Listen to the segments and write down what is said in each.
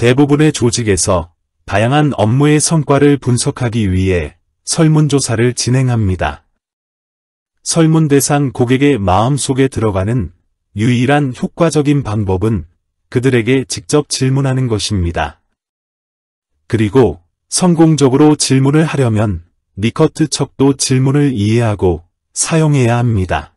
대부분의 조직에서 다양한 업무의 성과를 분석하기 위해 설문조사를 진행합니다. 설문 대상 고객의 마음속에 들어가는 유일한 효과적인 방법은 그들에게 직접 질문하는 것입니다. 그리고 성공적으로 질문을 하려면 니커트 척도 질문을 이해하고 사용해야 합니다.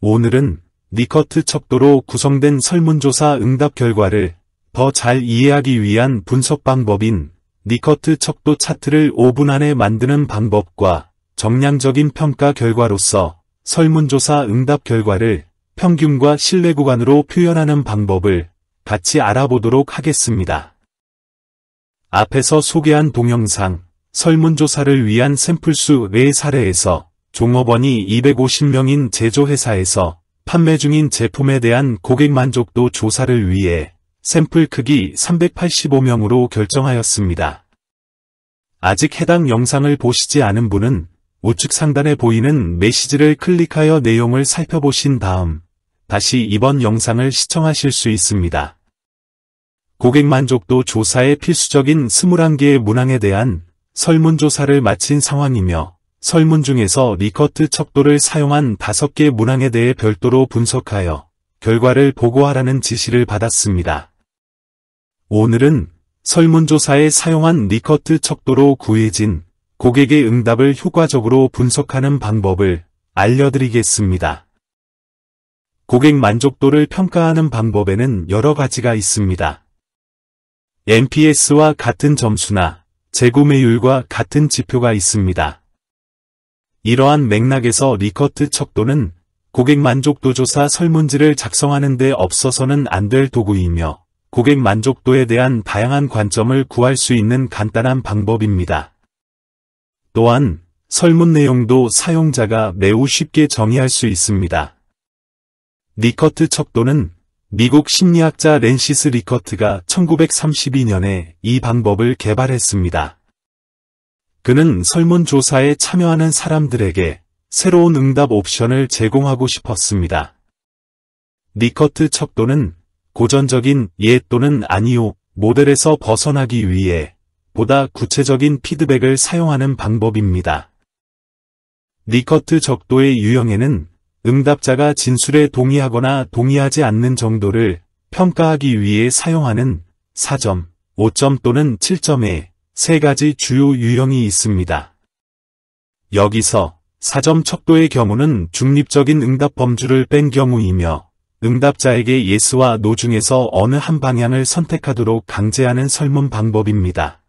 오늘은 니커트 척도로 구성된 설문조사 응답 결과를 더잘 이해하기 위한 분석 방법인 니커트 척도 차트를 5분 안에 만드는 방법과 정량적인 평가 결과로서 설문조사 응답 결과를 평균과 신뢰 구간으로 표현하는 방법을 같이 알아보도록 하겠습니다. 앞에서 소개한 동영상 설문조사를 위한 샘플 수외 네 사례에서 종업원이 250명인 제조회사에서 판매 중인 제품에 대한 고객 만족도 조사를 위해 샘플 크기 385명으로 결정하였습니다. 아직 해당 영상을 보시지 않은 분은 우측 상단에 보이는 메시지를 클릭하여 내용을 살펴보신 다음 다시 이번 영상을 시청하실 수 있습니다. 고객 만족도 조사의 필수적인 21개의 문항에 대한 설문조사를 마친 상황이며 설문 중에서 리커트 척도를 사용한 5개 문항에 대해 별도로 분석하여 결과를 보고하라는 지시를 받았습니다. 오늘은 설문조사에 사용한 리커트 척도로 구해진 고객의 응답을 효과적으로 분석하는 방법을 알려드리겠습니다. 고객 만족도를 평가하는 방법에는 여러 가지가 있습니다. NPS와 같은 점수나 재구매율과 같은 지표가 있습니다. 이러한 맥락에서 리커트 척도는 고객 만족도 조사 설문지를 작성하는 데 없어서는 안 될 도구이며 고객 만족도에 대한 다양한 관점을 구할 수 있는 간단한 방법입니다. 또한 설문 내용도 사용자가 매우 쉽게 정의할 수 있습니다. 리커트 척도는 미국 심리학자 랜시스 리커트가 1932년에 이 방법을 개발했습니다. 그는 설문조사에 참여하는 사람들에게 새로운 응답 옵션을 제공하고 싶었습니다. 리커트 척도는 고전적인 예 또는 아니요 모델에서 벗어나기 위해 보다 구체적인 피드백을 사용하는 방법입니다. 리커트 적도의 유형에는 응답자가 진술에 동의하거나 동의하지 않는 정도를 평가하기 위해 사용하는 4점, 5점 또는 7점의 세 가지 주요 유형이 있습니다. 여기서 4점 척도의 경우는 중립적인 응답 범주를 뺀 경우이며 응답자에게 예스와 노 중에서 어느 한 방향을 선택하도록 강제하는 설문 방법입니다.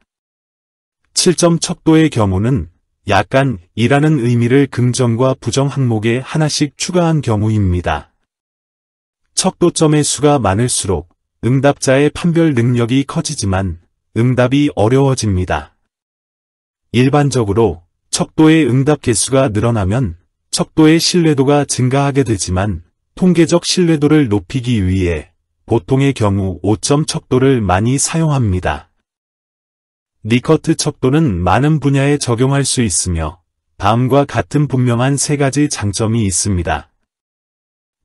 7점 척도의 경우는 약간 이라는 의미를 긍정과 부정 항목에 하나씩 추가한 경우입니다. 척도점의 수가 많을수록 응답자의 판별 능력이 커지지만 응답이 어려워집니다. 일반적으로 척도의 응답 개수가 늘어나면 척도의 신뢰도가 증가하게 되지만 통계적 신뢰도를 높이기 위해 보통의 경우 5점 척도를 많이 사용합니다. 니커트 척도는 많은 분야에 적용할 수 있으며 다음과 같은 분명한 세 가지 장점이 있습니다.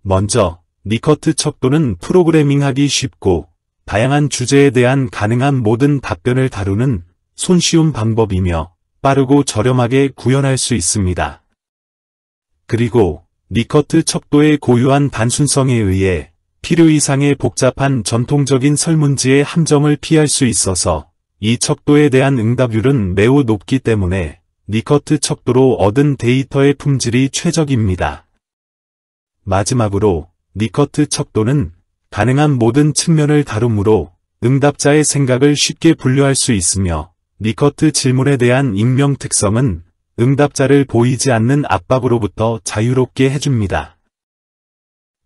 먼저, 니커트 척도는 프로그래밍하기 쉽고 다양한 주제에 대한 가능한 모든 답변을 다루는 손쉬운 방법이며 빠르고 저렴하게 구현할 수 있습니다. 그리고 리커트 척도의 고유한 반순성에 의해 필요 이상의 복잡한 전통적인 설문지의 함정을 피할 수 있어서 이 척도에 대한 응답률은 매우 높기 때문에 리커트 척도로 얻은 데이터의 품질이 최적입니다. 마지막으로 리커트 척도는 가능한 모든 측면을 다루므로 응답자의 생각을 쉽게 분류할 수 있으며 리커트 질문에 대한 익명 특성은 응답자를 보이지 않는 압박으로부터 자유롭게 해줍니다.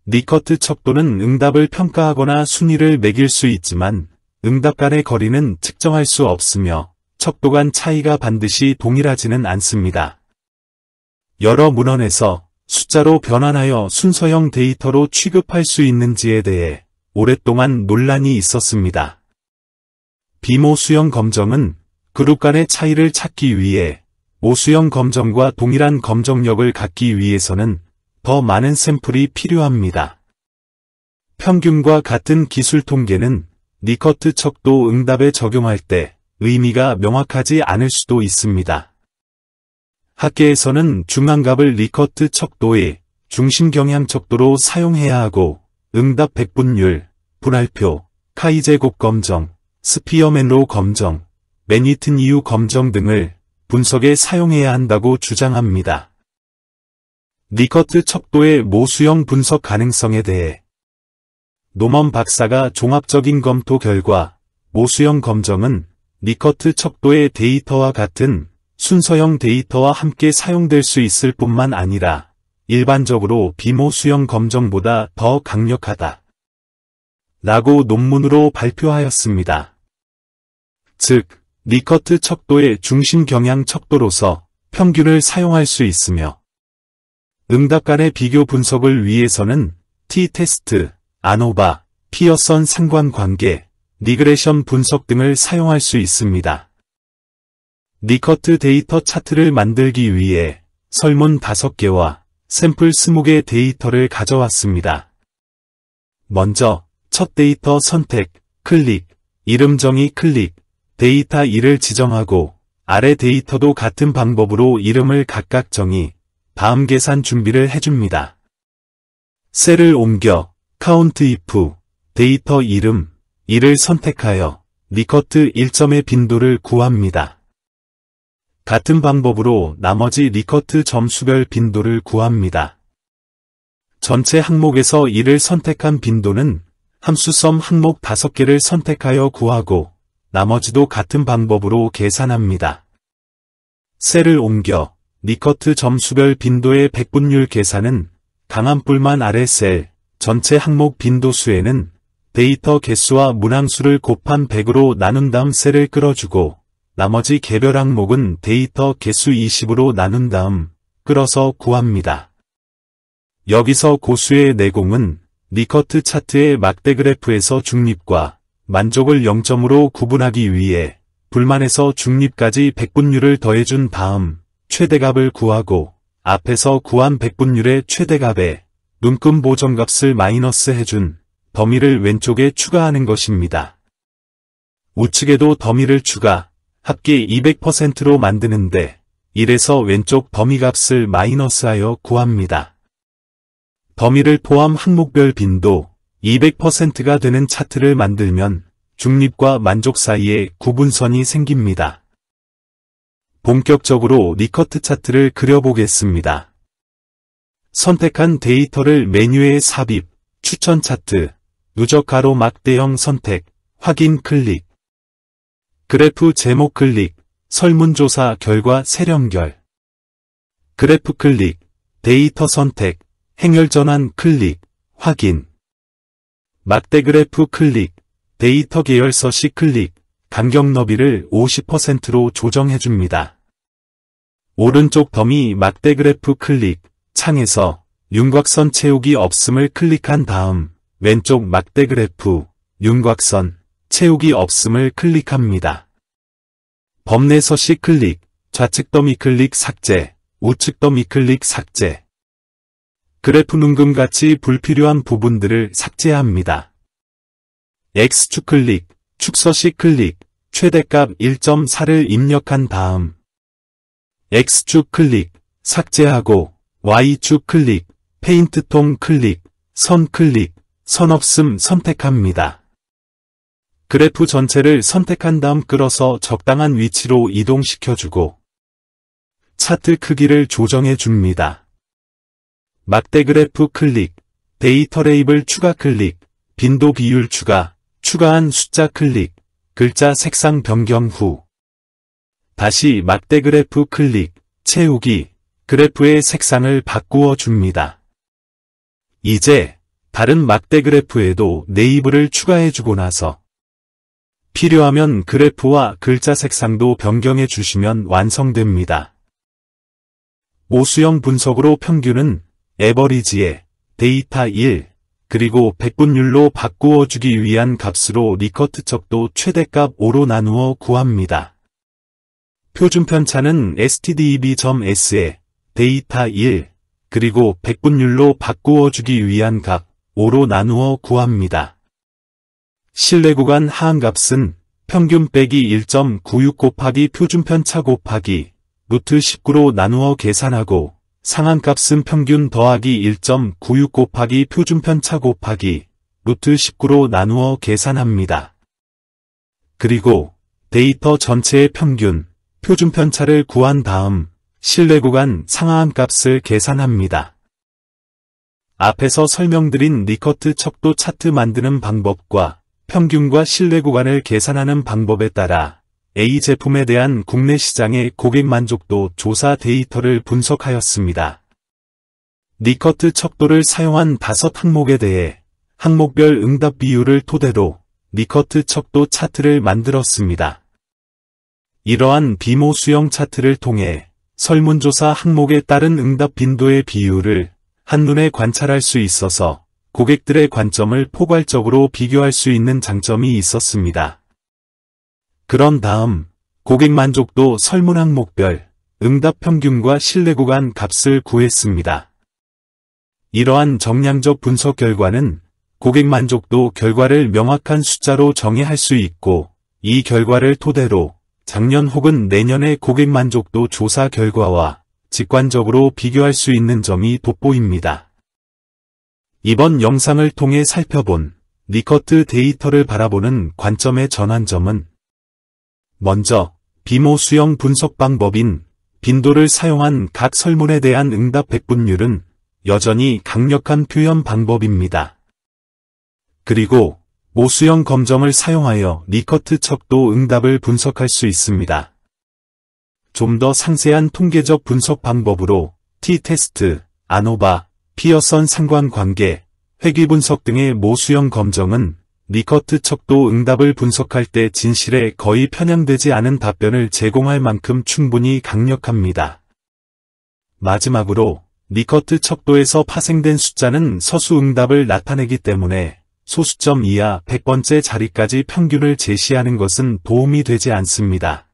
니커트 척도는 응답을 평가하거나 순위를 매길 수 있지만 응답 간의 거리는 측정할 수 없으며 척도 간 차이가 반드시 동일하지는 않습니다. 여러 문헌에서 숫자로 변환하여 순서형 데이터로 취급할 수 있는지에 대해 오랫동안 논란이 있었습니다. 비모 수형 검정은 그룹 간의 차이를 찾기 위해 오수형 검정과 동일한 검정력을 갖기 위해서는 더 많은 샘플이 필요합니다. 평균과 같은 기술 통계는 니커트 척도 응답에 적용할 때 의미가 명확하지 않을 수도 있습니다. 학계에서는 중앙갑을 리커트 척도의 중심 경향 척도로 사용해야 하고 응답 백분율, 분할표, 카이제곱 검정, 스피어맨로 검정, 맨니튼 이유 검정 등을 분석에 사용해야 한다고 주장합니다. 니커트 척도의 모수형 분석 가능성에 대해 노먼 박사가 종합적인 검토 결과 모수형 검정은 니커트 척도의 데이터와 같은 순서형 데이터와 함께 사용될 수 있을 뿐만 아니라 일반적으로 비모수형 검정보다 더 강력하다. 라고 논문으로 발표하였습니다. 즉, 리커트 척도의 중심 경향 척도로서 평균을 사용할 수 있으며 응답 간의 비교 분석을 위해서는 T-테스트, 아노바, 피어선 상관관계, 리그레션 분석 등을 사용할 수 있습니다. 리커트 데이터 차트를 만들기 위해 설문 5개와 샘플 20개 데이터를 가져왔습니다. 먼저 첫 데이터 선택, 클릭, 이름 정의 클릭, 데이터 1을 지정하고 아래 데이터도 같은 방법으로 이름을 각각 정의 다음 계산 준비를 해줍니다. 셀을 옮겨 카운트 if 데이터 이름 1을 선택하여 리커트 1점의 빈도를 구합니다. 같은 방법으로 나머지 리커트 점수별 빈도를 구합니다. 전체 항목에서 1을 선택한 빈도는 함수썸 항목 5개를 선택하여 구하고 나머지도 같은 방법으로 계산합니다. 셀을 옮겨 니커트 점수별 빈도의 백분율 계산은 강한 뿔만 아래 셀 전체 항목 빈도수에는 데이터 개수와 문항수를 곱한 100으로 나눈 다음 셀을 끌어주고 나머지 개별 항목은 데이터 개수 20으로 나눈 다음 끌어서 구합니다. 여기서 고수의 내공은 니커트 차트의 막대 그래프에서 중립과 만족을 0점으로 구분하기 위해 불만에서 중립까지 백분율을 더해준 다음 최대값을 구하고 앞에서 구한 백분율의 최대값에 눈금 보정값을 마이너스 해준 더미를 왼쪽에 추가하는 것입니다. 우측에도 더미를 추가, 합계 200%로 만드는데 이래서 왼쪽 더미 값을 마이너스하여 구합니다. 더미를 포함 항목별 빈도, 200%가 되는 차트를 만들면 중립과 만족 사이에 구분선이 생깁니다. 본격적으로 리커트 차트를 그려보겠습니다. 선택한 데이터를 메뉴에 삽입, 추천 차트, 누적 가로막 대형 선택, 확인 클릭, 그래프 제목 클릭, 설문조사 결과 세련결, 그래프 클릭, 데이터 선택, 행렬 전환 클릭, 확인, 막대 그래프 클릭, 데이터 계열서 C 클릭, 간격 너비를 50%로 조정해줍니다. 오른쪽 더미 막대 그래프 클릭, 창에서 윤곽선 채우기 없음을 클릭한 다음, 왼쪽 막대 그래프, 윤곽선, 채우기 없음을 클릭합니다. 범내서 C 클릭, 좌측 더미 클릭 삭제, 우측 더미 클릭 삭제, 그래프 눈금같이 불필요한 부분들을 삭제합니다. X축 클릭, 축서시 클릭, 최대값 1.4를 입력한 다음 X축 클릭, 삭제하고 Y축 클릭, 페인트통 클릭, 선 클릭, 선 없음 선택합니다. 그래프 전체를 선택한 다음 끌어서 적당한 위치로 이동시켜주고 차트 크기를 조정해 줍니다. 막대 그래프 클릭, 데이터 레이블 추가 클릭, 빈도 비율 추가, 추가한 숫자 클릭, 글자 색상 변경 후 다시 막대 그래프 클릭, 채우기, 그래프의 색상을 바꾸어 줍니다. 이제 다른 막대 그래프에도 네이블을 추가해 주고 나서 필요하면 그래프와 글자 색상도 변경해 주시면 완성됩니다. 오수형 분석으로 평균은 에버리지에 데이터 1 그리고 백분율로 바꾸어 주기 위한 값으로 리커트척도 최대값 5로 나누어 구합니다. 표준 편차는 stdb.s에 데이터 1 그리고 백분율로 바꾸어 주기 위한 값 5로 나누어 구합니다. 실내 구간 하한값은 평균 빼기 1.96 곱하기 표준편차 곱하기 루트 19로 나누어 계산하고 상한값은 평균 더하기 1.96 곱하기 표준편차 곱하기 루트 19로 나누어 계산합니다. 그리고 데이터 전체의 평균, 표준편차를 구한 다음 실내구간 상하한값을 계산합니다. 앞에서 설명드린 리커트 척도 차트 만드는 방법과 평균과 실내구간을 계산하는 방법에 따라 A 제품에 대한 국내 시장의 고객 만족도 조사 데이터를 분석하였습니다. 니커트 척도를 사용한 다섯 항목에 대해 항목별 응답 비율을 토대로 니커트 척도 차트를 만들었습니다. 이러한 비모 수형 차트를 통해 설문조사 항목에 따른 응답 빈도의 비율을 한눈에 관찰할 수 있어서 고객들의 관점을 포괄적으로 비교할 수 있는 장점이 있었습니다. 그런 다음 고객 만족도 설문 항목별 응답 평균과 신뢰 구간 값을 구했습니다. 이러한 정량적 분석 결과는 고객 만족도 결과를 명확한 숫자로 정의할 수 있고 이 결과를 토대로 작년 혹은 내년의 고객 만족도 조사 결과와 직관적으로 비교할 수 있는 점이 돋보입니다. 이번 영상을 통해 살펴본 니커트 데이터를 바라보는 관점의 전환점은 먼저 비모 수형 분석 방법인 빈도를 사용한 각 설문에 대한 응답 백분율은 여전히 강력한 표현 방법입니다. 그리고 모수형 검정을 사용하여 리커트 척도 응답을 분석할 수 있습니다. 좀 더 상세한 통계적 분석 방법으로 T-테스트, 아노바, 피어선 상관관계, 회귀 분석 등의 모수형 검정은 니커트 척도 응답을 분석할 때 진실에 거의 편향되지 않은 답변을 제공할 만큼 충분히 강력합니다. 마지막으로 니커트 척도에서 파생된 숫자는 서수 응답을 나타내기 때문에 소수점 이하 100번째 자리까지 평균을 제시하는 것은 도움이 되지 않습니다.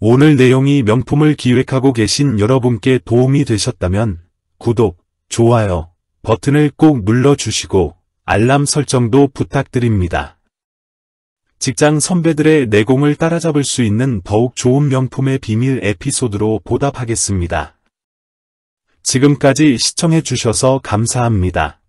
오늘 내용이 명품을 기획하고 계신 여러분께 도움이 되셨다면 구독, 좋아요 버튼을 꼭 눌러주시고 알람 설정도 부탁드립니다. 직장 선배들의 내공을 따라잡을 수 있는 더욱 좋은 명품의 비밀 에피소드로 보답하겠습니다. 지금까지 시청해주셔서 감사합니다.